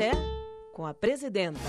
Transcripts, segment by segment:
Café com a Presidenta.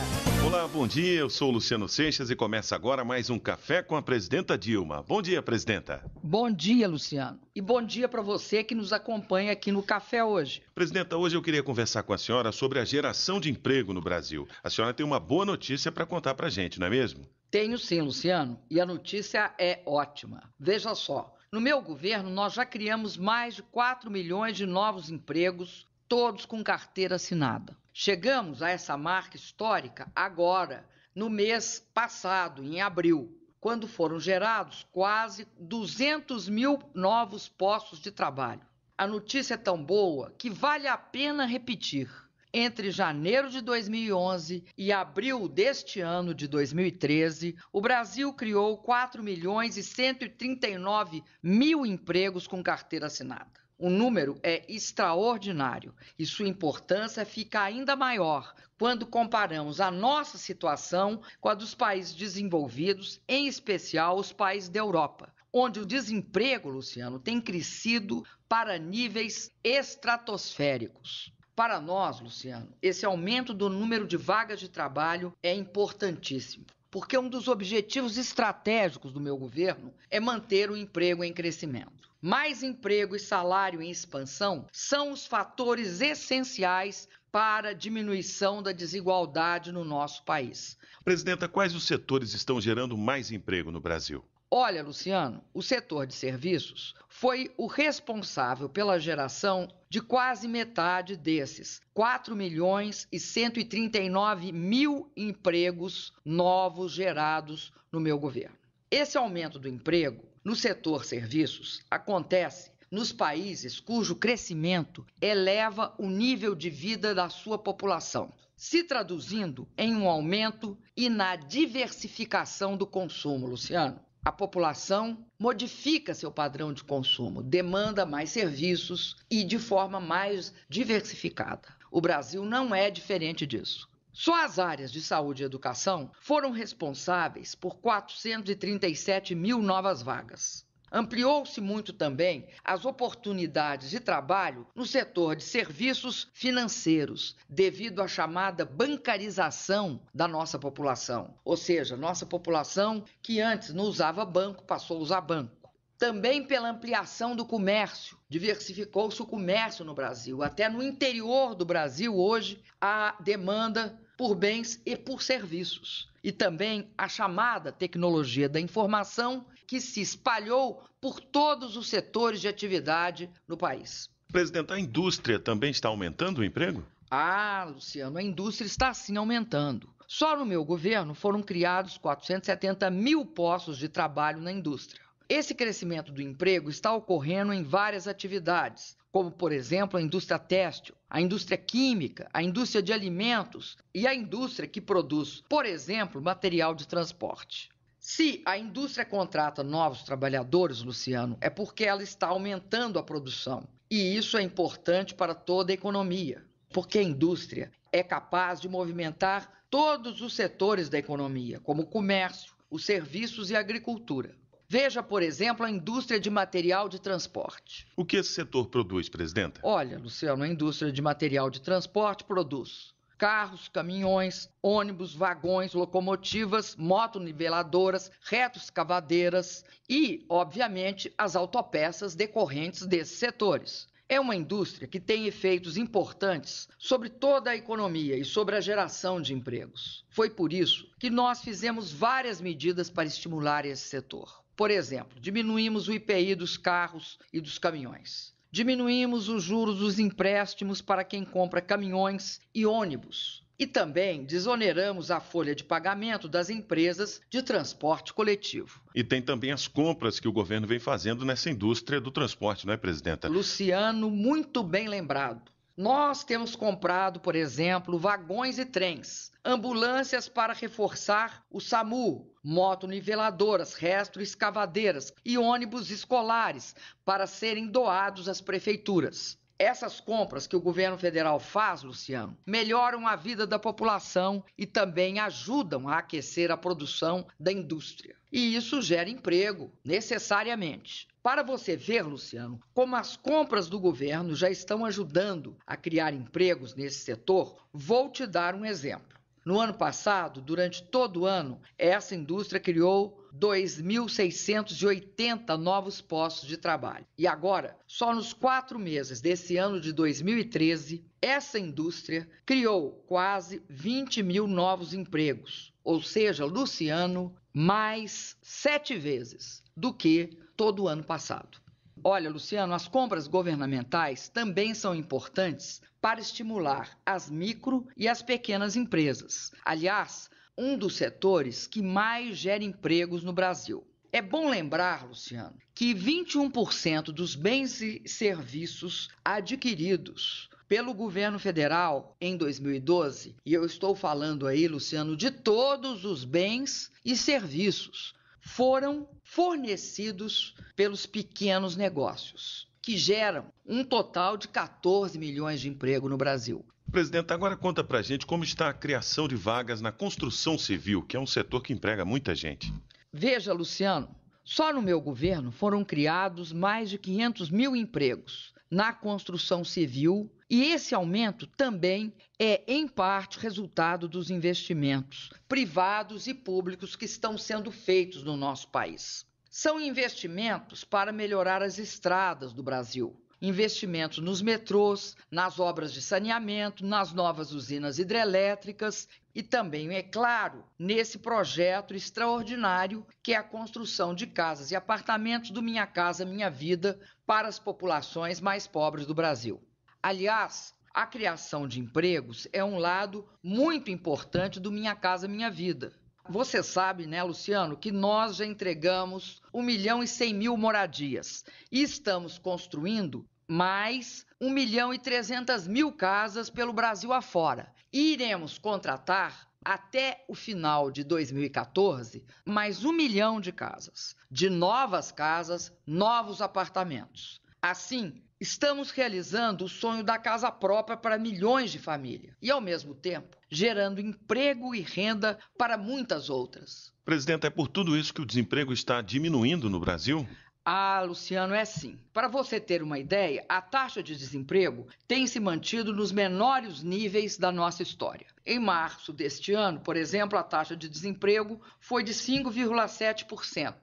Olá, bom dia. Eu sou Luciano Seixas e começa agora mais um Café com a Presidenta Dilma. Bom dia, Presidenta. Bom dia, Luciano. E bom dia para você que nos acompanha aqui no Café hoje. Presidenta, hoje eu queria conversar com a senhora sobre a geração de emprego no Brasil. A senhora tem uma boa notícia para contar para gente, não é mesmo? Tenho sim, Luciano. E a notícia é ótima. Veja só. No meu governo, nós já criamos mais de 4 milhões de novos empregos, todos com carteira assinada. Chegamos a essa marca histórica agora, no mês passado, em abril, quando foram gerados quase 200 mil novos postos de trabalho. A notícia é tão boa que vale a pena repetir. Entre janeiro de 2011 e abril deste ano de 2013, o Brasil criou 4 milhões e 139 mil empregos com carteira assinada. O número é extraordinário e sua importância fica ainda maior quando comparamos a nossa situação com a dos países desenvolvidos, em especial os países da Europa, onde o desemprego, Luciano, tem crescido para níveis estratosféricos. Para nós, Luciano, esse aumento do número de vagas de trabalho é importantíssimo porque um dos objetivos estratégicos do meu governo é manter o emprego em crescimento. Mais emprego e salário em expansão são os fatores essenciais para a diminuição da desigualdade no nosso país. Presidenta, quais os setores estão gerando mais emprego no Brasil? Olha, Luciano, o setor de serviços foi o responsável pela geração de quase metade desses, 4 milhões e 139 mil empregos novos gerados no meu governo. Esse aumento do emprego no setor serviços acontece nos países cujo crescimento eleva o nível de vida da sua população, se traduzindo em um aumento e na diversificação do consumo, Luciano. A população modifica seu padrão de consumo, demanda mais serviços e de forma mais diversificada. O Brasil não é diferente disso. Só as áreas de saúde e educação foram responsáveis por 437 mil novas vagas. Ampliou-se muito também as oportunidades de trabalho no setor de serviços financeiros, devido à chamada bancarização da nossa população. Ou seja, nossa população que antes não usava banco passou a usar banco também pela ampliação do comércio. Diversificou-se o comércio no Brasil. Até no interior do Brasil, hoje, há demanda por bens e por serviços. E também a chamada tecnologia da informação que se espalhou por todos os setores de atividade no país. Presidente, a indústria também está aumentando o emprego? Ah, Luciano, a indústria está sim aumentando. Só no meu governo foram criados 470 mil postos de trabalho na indústria. Esse crescimento do emprego está ocorrendo em várias atividades, como, por exemplo, a indústria têxtil, a indústria química, a indústria de alimentos e a indústria que produz, por exemplo, material de transporte. Se a indústria contrata novos trabalhadores, Luciano, é porque ela está aumentando a produção. E isso é importante para toda a economia, porque a indústria é capaz de movimentar todos os setores da economia, como o comércio, os serviços e a agricultura. Veja, por exemplo, a indústria de material de transporte. O que esse setor produz, presidenta? Olha, Luciano, a indústria de material de transporte produz carros, caminhões, ônibus, vagões, locomotivas, motoniveladoras, retos cavadeiras e, obviamente, as autopeças decorrentes desses setores. É uma indústria que tem efeitos importantes sobre toda a economia e sobre a geração de empregos. Foi por isso que nós fizemos várias medidas para estimular esse setor. Por exemplo, diminuímos o IPI dos carros e dos caminhões. Diminuímos os juros dos empréstimos para quem compra caminhões e ônibus. E também desoneramos a folha de pagamento das empresas de transporte coletivo. E tem também as compras que o governo vem fazendo nessa indústria do transporte, não é, presidenta? Luciano, muito bem lembrado. Nós temos comprado, por exemplo, vagões e trens, ambulâncias para reforçar o SAMU, motoniveladoras, escavadeiras e ônibus escolares para serem doados às prefeituras. Essas compras que o governo federal faz, Luciano, melhoram a vida da população e também ajudam a aquecer a produção da indústria. E isso gera emprego, necessariamente. Para você ver, Luciano, como as compras do governo já estão ajudando a criar empregos nesse setor, vou te dar um exemplo. No ano passado, durante todo o ano, essa indústria criou 2.680 novos postos de trabalho. E agora, só nos quatro meses desse ano de 2013, essa indústria criou quase 20 mil novos empregos. Ou seja, Luciano, mais sete vezes do que todo o ano passado. Olha, Luciano, as compras governamentais também são importantes para estimular as micro e as pequenas empresas. Aliás, um dos setores que mais gera empregos no Brasil. É bom lembrar, Luciano, que 21% dos bens e serviços adquiridos pelo governo federal em 2012, e eu estou falando aí, Luciano, de todos os bens e serviços foram fornecidos pelos pequenos negócios, que geram um total de 14 milhões de emprego no Brasil. Presidente, agora conta pra gente como está a criação de vagas na construção civil, que é um setor que emprega muita gente. Veja, Luciano, só no meu governo foram criados mais de 500 mil empregos na construção civil, e esse aumento também é, em parte, resultado dos investimentos privados e públicos que estão sendo feitos no nosso país. São investimentos para melhorar as estradas do Brasil, investimentos nos metrôs, nas obras de saneamento, nas novas usinas hidrelétricas e também, é claro, nesse projeto extraordinário que é a construção de casas e apartamentos do Minha Casa Minha Vida para as populações mais pobres do Brasil. Aliás, a criação de empregos é um lado muito importante do Minha Casa Minha Vida. Você sabe, né, Luciano, que nós já entregamos 1 milhão e 100 mil moradias e estamos construindo mais 1 milhão e 300 mil casas pelo Brasil afora. E iremos contratar até o final de 2014, mais um milhão de casas, de novas casas, novos apartamentos. Assim, estamos realizando o sonho da casa própria para milhões de famílias e, ao mesmo tempo, gerando emprego e renda para muitas outras. Presidente, é por tudo isso que o desemprego está diminuindo no Brasil? Ah, Luciano, é sim. Para você ter uma ideia, a taxa de desemprego tem se mantido nos menores níveis da nossa história. Em março deste ano, por exemplo, a taxa de desemprego foi de 5,7%,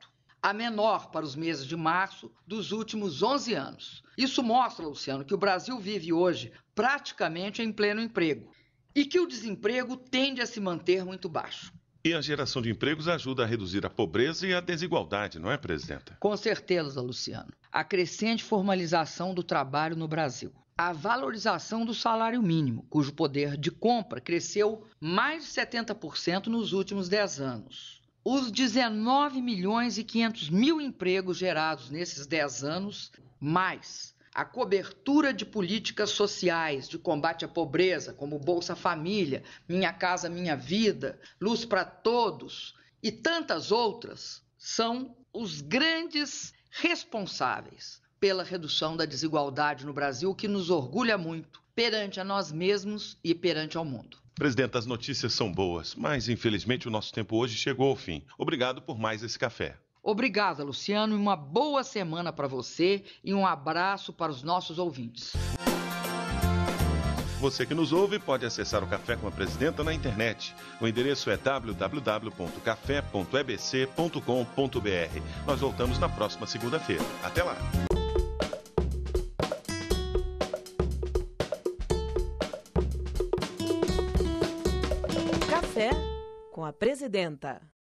a menor para os meses de março dos últimos 11 anos. Isso mostra, Luciano, que o Brasil vive hoje praticamente em pleno emprego e que o desemprego tende a se manter muito baixo. E a geração de empregos ajuda a reduzir a pobreza e a desigualdade, não é, presidenta? Com certeza, Luciano. A crescente formalização do trabalho no Brasil. A valorização do salário mínimo, cujo poder de compra cresceu mais de 70% nos últimos 10 anos. Os 19 milhões e 500 mil empregos gerados nesses 10 anos, mais a cobertura de políticas sociais, de combate à pobreza, como Bolsa Família, Minha Casa Minha Vida, Luz para Todos e tantas outras, são os grandes responsáveis pela redução da desigualdade no Brasil, que nos orgulha muito perante a nós mesmos e perante ao mundo. Presidente, as notícias são boas, mas infelizmente o nosso tempo hoje chegou ao fim. Obrigado por mais esse café. Obrigada, Luciano, e uma boa semana para você e um abraço para os nossos ouvintes. Você que nos ouve pode acessar o Café com a Presidenta na internet. O endereço é www.café.ebc.com.br. Nós voltamos na próxima segunda-feira. Até lá! Café com a Presidenta.